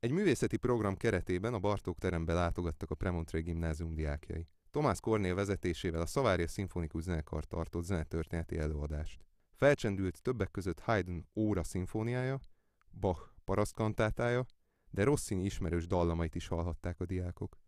Egy művészeti program keretében a Bartók terembe látogattak a Premontré gimnázium diákjai. Tomás Kornél vezetésével a Szavária Szimfonikus Zenekar tartott zenetörténeti előadást. Felcsendült többek között Haydn óra szimfóniája, Bach paraszkantátája, de Rossini ismerős dallamait is hallhatták a diákok.